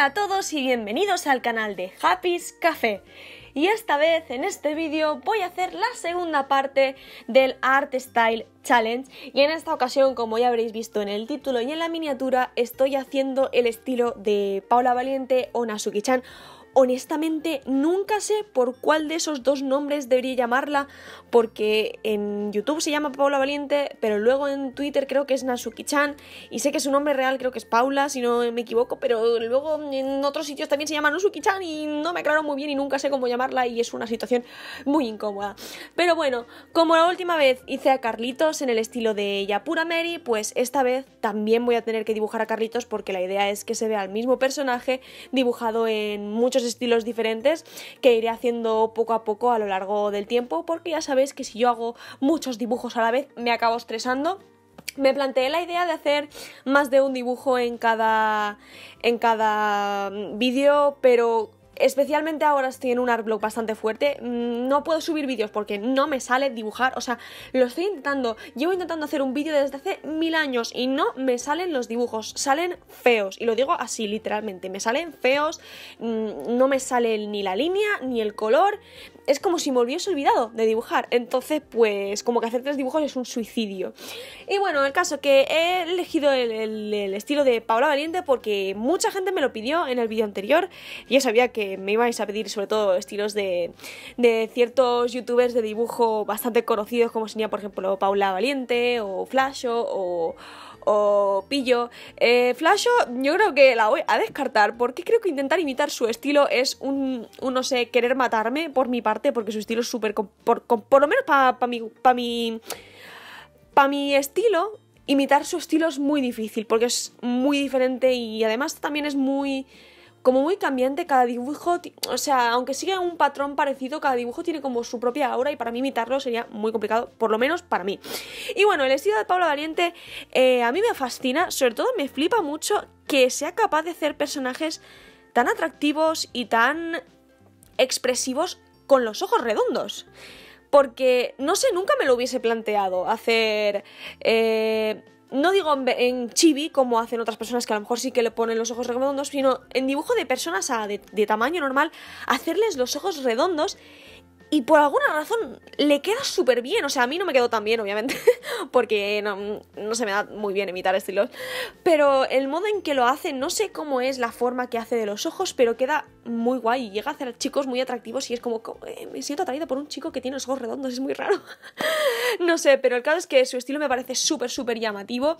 Hola a todos y bienvenidos al canal de Happy's Café. Y esta vez en este vídeo voy a hacer la segunda parte del Art Style Challenge y en esta ocasión como ya habréis visto en el título y en la miniatura estoy haciendo el estilo de Paula Valiente o nasuki chan honestamente nunca sé por cuál de esos dos nombres debería llamarla, porque en YouTube se llama Paula Valiente, pero luego en Twitter creo que es Nasuki-chan, y sé que su nombre real creo que es Paula, si no me equivoco, pero luego en otros sitios también se llama Nasuki-chan y no me aclaro muy bien y nunca sé cómo llamarla y es una situación muy incómoda. Pero bueno, como la última vez hice a Carlitos en el estilo de Yapura Mary, pues esta vez también voy a tener que dibujar a Carlitos porque la idea es que se vea el mismo personaje dibujado en muchos estilos diferentes que iré haciendo poco a poco a lo largo del tiempo, porque ya sabéis que si yo hago muchos dibujos a la vez me acabo estresando me planteé la idea de hacer más de un dibujo en cada en cada mm, vídeo, pero Especialmente ahora estoy en un blog bastante fuerte. Mm, no puedo subir vídeos porque no me sale dibujar. O sea, lo estoy intentando. Llevo intentando hacer un vídeo desde hace mil años y no me salen los dibujos. Salen feos. Y lo digo así, literalmente. Me salen feos. Mm, no me sale ni la línea, ni el color es como si me hubiese olvidado de dibujar. Entonces, pues como que hacer tres dibujos es un suicidio. Y bueno, el caso que he elegido el, estilo de Paula Valiente porque mucha gente me lo pidió en el vídeo anterior. Y yo sabía que me ibais a pedir sobre todo estilos de, de ciertos youtubers de dibujo bastante conocidos como sería por ejemplo Paula Valiente o Flash o o Pillo. Eh, flasho yo creo que la voy a descartar porque creo que intentar imitar su estilo es un, no sé, querer matarme por mi parte porque su estilo es súper... Por, lo menos para pa mi... Para mi, mi estilo, imitar su estilo es muy difícil porque es muy diferente y además también es muy como muy cambiante, cada dibujo, o sea, aunque siga un patrón parecido, cada dibujo tiene como su propia aura y para mí imitarlo sería muy complicado, por lo menos para mí. Y bueno, el estilo de Pablo Valiente eh, a mí me fascina, sobre todo me flipa mucho que sea capaz de hacer personajes tan atractivos y tan expresivos con los ojos redondos. Porque, no sé, nunca me lo hubiese planteado hacer... Eh, no digo en, chibi, como hacen otras personas que a lo mejor sí que le ponen los ojos redondos, sino en dibujo de personas de, tamaño normal, hacerles los ojos redondos y por alguna razón le queda súper bien. O sea, a mí no me quedó tan bien, obviamente, porque no, no se me da muy bien imitar estilos. Pero el modo en que lo hace, no sé cómo es la forma que hace de los ojos, pero queda muy guay y llega a hacer chicos muy atractivos y es como, eh, me siento atraída por un chico que tiene los ojos redondos, es muy raro. no sé, pero el caso es que su estilo me parece súper, súper llamativo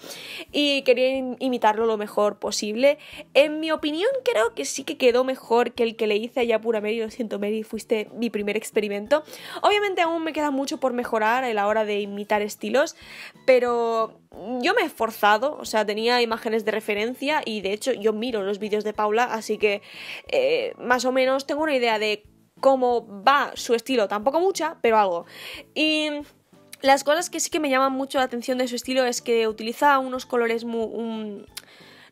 y quería imitarlo lo mejor posible. En mi opinión, creo que sí que quedó mejor que el que le hice allá Pura Mary, lo siento Mary, fuiste mi primer experimento. Obviamente aún me queda mucho por mejorar a la hora de imitar estilos, pero yo me he esforzado, o sea, tenía imágenes de referencia y de hecho yo miro los vídeos de Paula, así que eh, más o menos tengo una idea de cómo va su estilo, tampoco mucha, pero algo. Y las cosas que sí que me llaman mucho la atención de su estilo es que utiliza unos colores muy...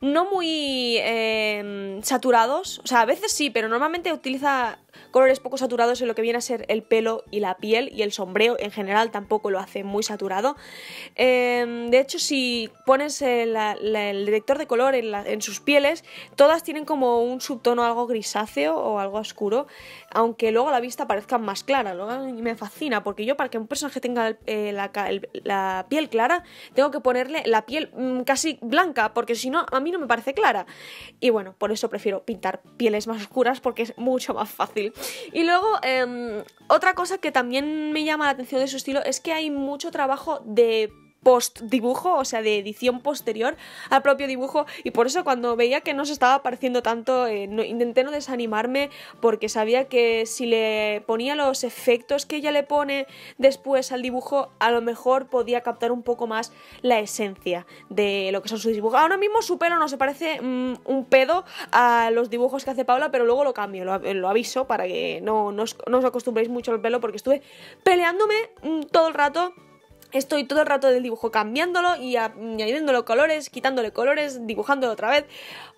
no muy eh, saturados, o sea, a veces sí, pero normalmente utiliza Colores poco saturados en lo que viene a ser el pelo y la piel y el sombreo en general tampoco lo hace muy saturado. Em, de hecho, si pones eh, el, detector de color en, sus pieles, todas tienen como un subtono algo grisáceo o algo oscuro, aunque luego a la vista parezca más clara, Luego me fascina, porque yo para que un personaje tenga eh, la, piel clara, tengo que ponerle la piel mm, casi blanca, porque si no, a mí no me parece clara. Y bueno, por eso prefiero pintar pieles más oscuras, porque es mucho más fácil y luego, em, otra cosa que también me llama la atención de su estilo es que hay mucho trabajo de post dibujo, o sea, de edición posterior al propio dibujo y por eso cuando veía que no se estaba apareciendo tanto eh, intenté no desanimarme porque sabía que si le ponía los efectos que ella le pone después al dibujo a lo mejor podía captar un poco más la esencia de lo que son sus dibujos. Ahora mismo su pelo no se parece mm, un pedo a los dibujos que hace Paula pero luego lo cambio, lo, aviso para que no, os, acostumbréis mucho al pelo porque estuve peleándome mm, todo el rato Estoy todo el rato del dibujo cambiándolo y añadiéndole colores, quitándole colores, dibujándolo otra vez,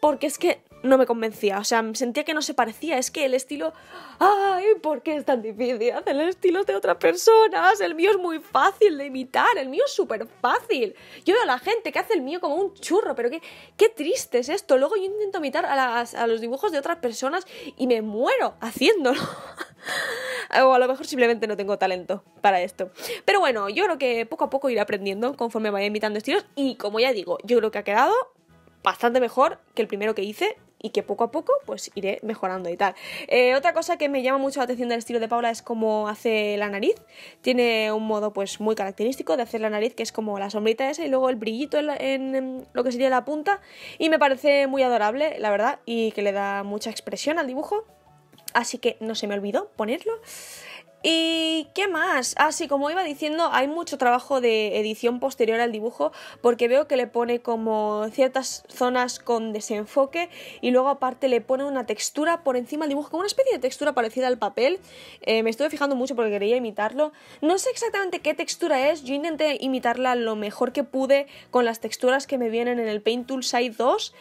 porque es que no me convencía, o sea, sentía que no se parecía, es que el estilo, ay, ¿por qué es tan difícil hacer el estilo de otras personas? El mío es muy fácil de imitar, el mío es súper fácil. Yo veo a la gente que hace el mío como un churro, pero qué, qué triste es esto. Luego yo intento imitar a, a los dibujos de otras personas y me muero haciéndolo. o a lo mejor simplemente no tengo talento para esto. Pero bueno, yo creo que poco a poco iré aprendiendo conforme vaya imitando estilos y como ya digo, yo creo que ha quedado bastante mejor que el primero que hice y que poco a poco pues iré mejorando y tal. Eh, otra cosa que me llama mucho la atención del estilo de Paula es cómo hace la nariz. Tiene un modo pues muy característico de hacer la nariz que es como la sombrita esa y luego el brillito en, en em, lo que sería la punta y me parece muy adorable la verdad y que le da mucha expresión al dibujo. Así que no se me olvidó ponerlo. ¿Y qué más? Así ah, sí, como iba diciendo, hay mucho trabajo de edición posterior al dibujo porque veo que le pone como ciertas zonas con desenfoque y luego aparte le pone una textura por encima del dibujo, como una especie de textura parecida al papel. Eh, me estuve fijando mucho porque quería imitarlo. No sé exactamente qué textura es, yo intenté imitarla lo mejor que pude con las texturas que me vienen en el Paint Tool Side 2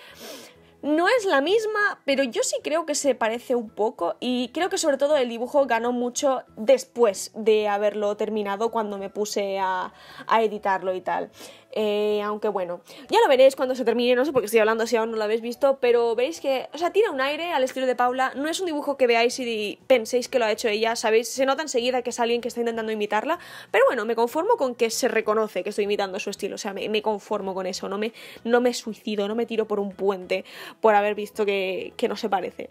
no es la misma, pero yo sí creo que se parece un poco y creo que sobre todo el dibujo ganó mucho después de haberlo terminado cuando me puse a, editarlo y tal. Eh, aunque bueno, ya lo veréis cuando se termine, no sé por qué estoy hablando si aún no lo habéis visto, pero veréis que, o sea, tira un aire al estilo de Paula, no es un dibujo que veáis y penséis que lo ha hecho ella, ¿sabéis? Se nota enseguida que es alguien que está intentando imitarla, pero bueno, me conformo con que se reconoce que estoy imitando su estilo, o sea, me, me conformo con eso, no me, no me suicido, no me tiro por un puente por haber visto que, no se parece.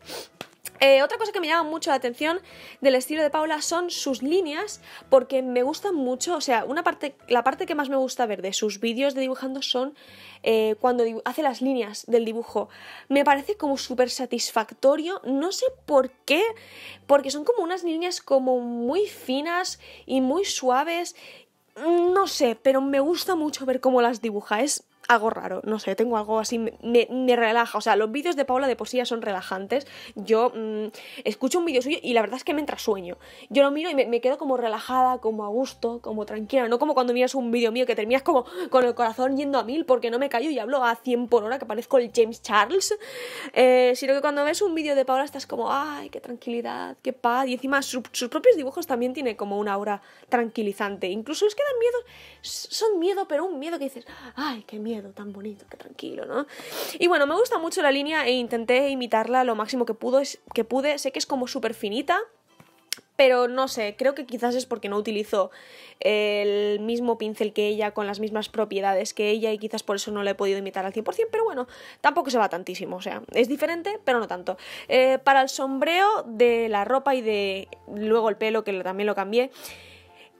Eh, otra cosa que me llama mucho la atención del estilo de Paula son sus líneas, porque me gustan mucho, o sea, una parte, la parte que más me gusta ver de sus vídeos de dibujando son eh, cuando hace las líneas del dibujo. Me parece como súper satisfactorio, no sé por qué, porque son como unas líneas como muy finas y muy suaves no sé, pero me gusta mucho ver cómo las dibuja. Es algo raro, no sé, tengo algo así, me, relaja. O sea, los vídeos de Paula de poesía son relajantes. Yo mm, escucho un vídeo suyo y la verdad es que me entra sueño. Yo lo miro y me, quedo como relajada, como a gusto, como tranquila. No como cuando miras un vídeo mío que terminas como con el corazón yendo a mil porque no me callo y hablo a 100 por hora que parezco el James Charles. Eh, sino que cuando ves un vídeo de Paula estás como, ay, qué tranquilidad, qué paz. Y encima sus propios dibujos también tiene como una aura tranquilizante. Incluso es que dan miedo son miedo, pero un miedo que dices, ay, qué miedo tan bonito, que tranquilo, ¿no? Y bueno, me gusta mucho la línea e intenté imitarla lo máximo que, pudo, que pude. Sé que es como súper finita, pero no sé, creo que quizás es porque no utilizo el mismo pincel que ella, con las mismas propiedades que ella, y quizás por eso no la he podido imitar al 100%, pero bueno, tampoco se va tantísimo, o sea, es diferente, pero no tanto. Eh, para el sombreo de la ropa y de luego el pelo, que también lo cambié,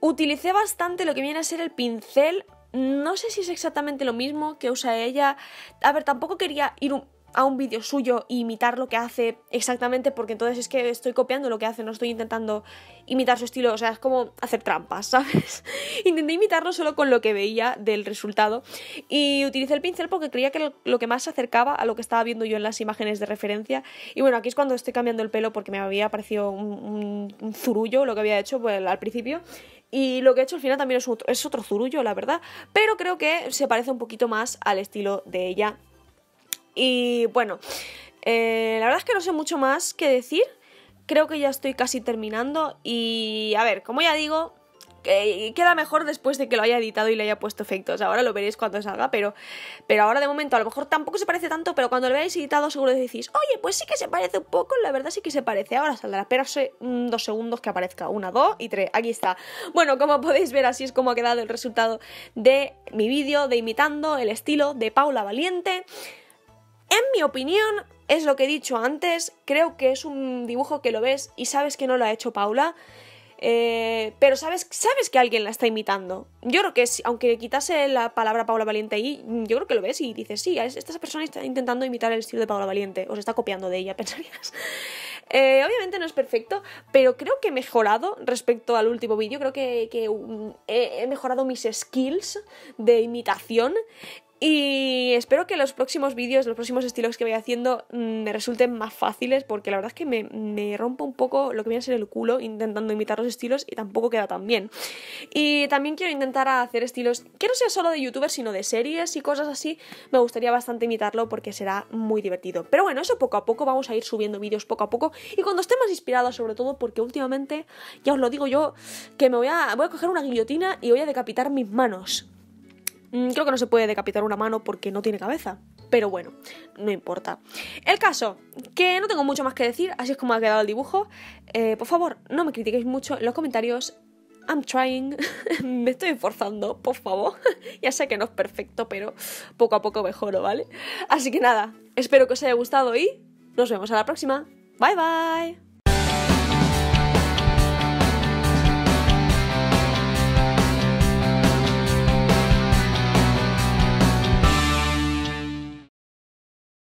utilicé bastante lo que viene a ser el pincel no sé si es exactamente lo mismo que usa ella. A ver, tampoco quería ir a un vídeo suyo e imitar lo que hace exactamente, porque entonces es que estoy copiando lo que hace, no estoy intentando imitar su estilo, o sea, es como hacer trampas, ¿sabes? Intenté imitarlo solo con lo que veía del resultado y utilicé el pincel porque creía que lo que más se acercaba a lo que estaba viendo yo en las imágenes de referencia. Y bueno, aquí es cuando estoy cambiando el pelo porque me había parecido un, zurullo lo que había hecho pues, al principio. Y lo que he hecho al final también es otro, es otro zurullo, la verdad, pero creo que se parece un poquito más al estilo de ella. Y bueno, eh, la verdad es que no sé mucho más que decir. Creo que ya estoy casi terminando y a ver, como ya digo, eh, queda mejor después de que lo haya editado y le haya puesto efectos. Ahora lo veréis cuando salga, pero, pero ahora de momento a lo mejor tampoco se parece tanto, pero cuando lo veáis editado seguro decís, oye, pues sí que se parece un poco, la verdad sí que se parece. Ahora saldrá, espérase mm, dos segundos que aparezca. Una, dos y tres. Aquí está. Bueno, como podéis ver, así es como ha quedado el resultado de mi vídeo de imitando el estilo de Paula Valiente. En mi opinión, es lo que he dicho antes, creo que es un dibujo que lo ves y sabes que no lo ha hecho Paula. Eh, pero sabes, sabes que alguien la está imitando. Yo creo que aunque quitase la palabra Paula Valiente ahí, yo creo que lo ves y dices, sí, esta persona está intentando imitar el estilo de Paula Valiente, o está copiando de ella, pensarías. Eh, obviamente no es perfecto, pero creo que he mejorado respecto al último vídeo, creo que, mm, he mejorado mis skills de imitación y espero que los próximos vídeos, los próximos estilos que vaya haciendo mm, me resulten más fáciles porque la verdad es que me, rompo un poco lo que viene a ser el culo intentando imitar los estilos y tampoco queda tan bien. Y también quiero intentar hacer estilos que no sea solo de youtubers sino de series y cosas así. Me gustaría bastante imitarlo porque será muy divertido. Pero bueno, eso poco a poco vamos a ir subiendo vídeos poco a poco y cuando esté más inspirada sobre todo porque últimamente, ya os lo digo yo, que me voy a, voy a coger una guillotina y voy a decapitar mis manos. Mm, creo que no se puede decapitar una mano porque no tiene cabeza. Pero bueno, no importa. El caso, que no tengo mucho más que decir, así es como ha quedado el dibujo. Eh, por favor, no me critiquéis mucho en los comentarios. I'm trying, me estoy esforzando, por favor. ya sé que no es perfecto, pero poco a poco mejoro, ¿vale? Así que nada, espero que os haya gustado y nos vemos a la próxima. Bye bye.